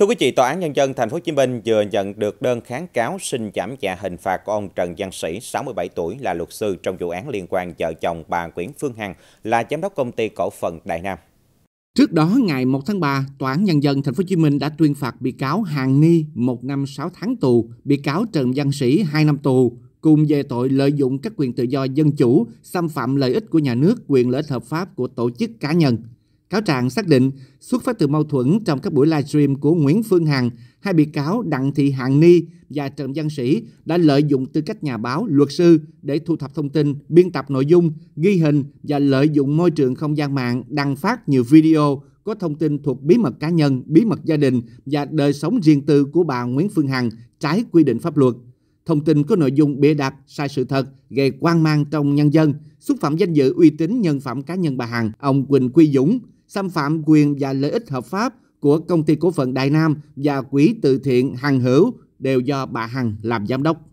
Thưa quý vị, Tòa án Nhân dân Thành phố Hồ Chí Minh vừa nhận được đơn kháng cáo xin giảm nhẹ hình phạt của ông Trần Văn Sĩ, 67 tuổi, là luật sư trong vụ án liên quan vợ chồng bà Nguyễn Phương Hằng, là giám đốc công ty cổ phần Đại Nam. Trước đó, ngày 1 tháng 3, Tòa án Nhân dân Thành phố Hồ Chí Minh đã tuyên phạt bị cáo Hàng Ni 1 năm 6 tháng tù, bị cáo Trần Văn Sĩ 2 năm tù, cùng về tội lợi dụng các quyền tự do dân chủ, xâm phạm lợi ích của nhà nước, quyền lợi ích hợp pháp của tổ chức cá nhân. Cáo trạng xác định xuất phát từ mâu thuẫn trong các buổi livestream của Nguyễn Phương Hằng, hai bị cáo Đặng Thị Hạng Ni và Trần Văn Sĩ đã lợi dụng tư cách nhà báo, luật sư để thu thập thông tin, biên tập nội dung, ghi hình và lợi dụng môi trường không gian mạng đăng phát nhiều video có thông tin thuộc bí mật cá nhân, bí mật gia đình và đời sống riêng tư của bà Nguyễn Phương Hằng trái quy định pháp luật. Thông tin có nội dung bịa đặt, sai sự thật, gây quan mang trong nhân dân, xúc phạm danh dự uy tín nhân phẩm cá nhân bà Hằng, ông Quỳnh Quy Dũng, xâm phạm quyền và lợi ích hợp pháp của công ty cổ phần Đại Nam và quỹ từ thiện Hằng Hữu đều do bà Hằng làm giám đốc.